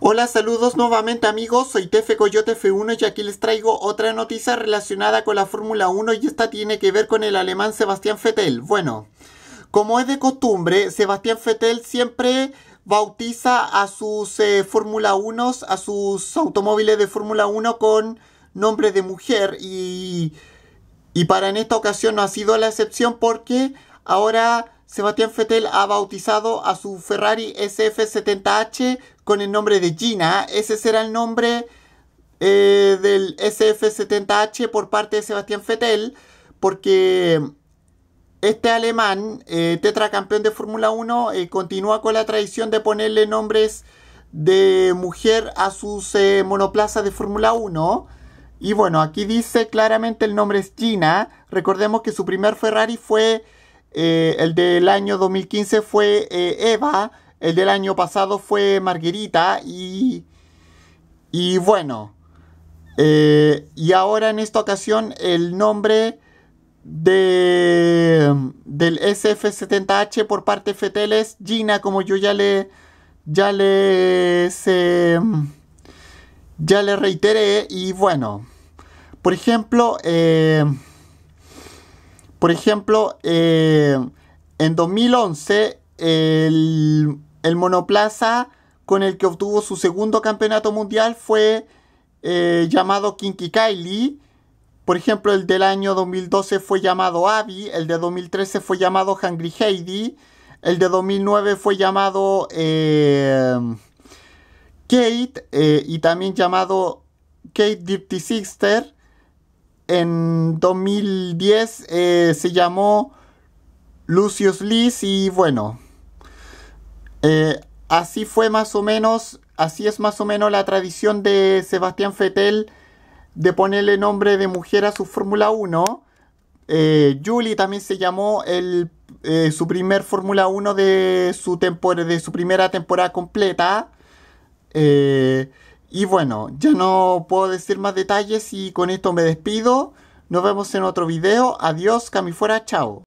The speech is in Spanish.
Hola, saludos nuevamente amigos, soy Tefe Coyote F1 y aquí les traigo otra noticia relacionada con la Fórmula 1 y esta tiene que ver con el alemán Sebastián Vettel. Bueno, como es de costumbre, Sebastián Vettel siempre bautiza a sus eh, Fórmula 1, a sus automóviles de Fórmula 1 con nombre de mujer y, y para en esta ocasión no ha sido la excepción porque ahora Sebastián Fettel ha bautizado a su Ferrari SF70H con el nombre de Gina. Ese será el nombre eh, del SF70H por parte de Sebastián Fettel, porque este alemán, eh, tetracampeón de Fórmula 1, eh, continúa con la tradición de ponerle nombres de mujer a sus monoplazas de Fórmula 1. Y bueno, aquí dice claramente el nombre es Gina. Recordemos que su primer Ferrari fue eh, el del año 2015 fue eh, Eva, el del año pasado fue Marguerita y, y bueno. Eh, y ahora en esta ocasión el nombre de, del SF70H por parte de Gina, como yo ya le, ya le, ya le reiteré y bueno. Por ejemplo, por ejemplo, eh, en 2011, el, monoplaza con el que obtuvo su segundo campeonato mundial fue eh, llamado Kinky Kylie. Por ejemplo, el del año 2012 fue llamado Abby, el de 2013 fue llamado Hungry Heidi, el de 2009 fue llamado eh, Kate y también llamado Kate Dirty Sister. En 2010 eh, se llamó Lucius Lis y bueno, eh, así fue más o menos, así es más o menos la tradición de Sebastián Fettel de ponerle nombre de mujer a su Fórmula 1. Eh, Julie también se llamó el, su primer Fórmula 1 de su, de su primera temporada completa. Y bueno, ya no puedo decir más detalles y con esto me despido. Nos vemos en otro video. Adiós, Cami fuera, chao.